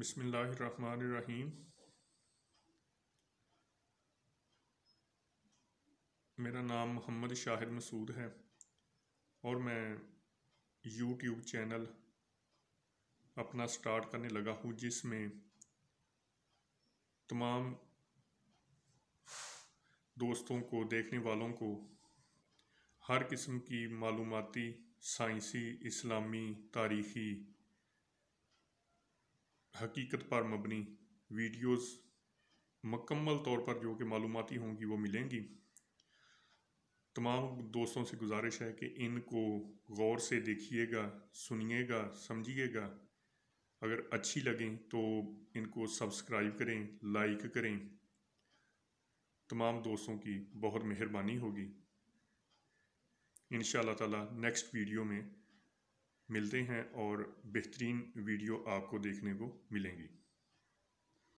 बिसमीम मेरा नाम मोहम्मद शाहिद मसूद है और मैं यूट्यूब चैनल अपना स्टार्ट करने लगा हूँ जिसमें तमाम दोस्तों को देखने वालों को हर किस्म की मालूमती साइंसी इस्लामी तारीख़ी हकीकत पर मबनी वीडियोस मकम्मल तौर पर जो कि मालूमती होंगी वो मिलेंगी तमाम दोस्तों से गुजारिश है कि इनको गौर से देखिएगा सुनिएगा समझिएगा अगर अच्छी लगें तो इनको सब्सक्राइब करें लाइक करें तमाम दोस्तों की बहुत मेहरबानी होगी इन ताला नेक्स्ट वीडियो में मिलते हैं और बेहतरीन वीडियो आपको देखने को मिलेंगी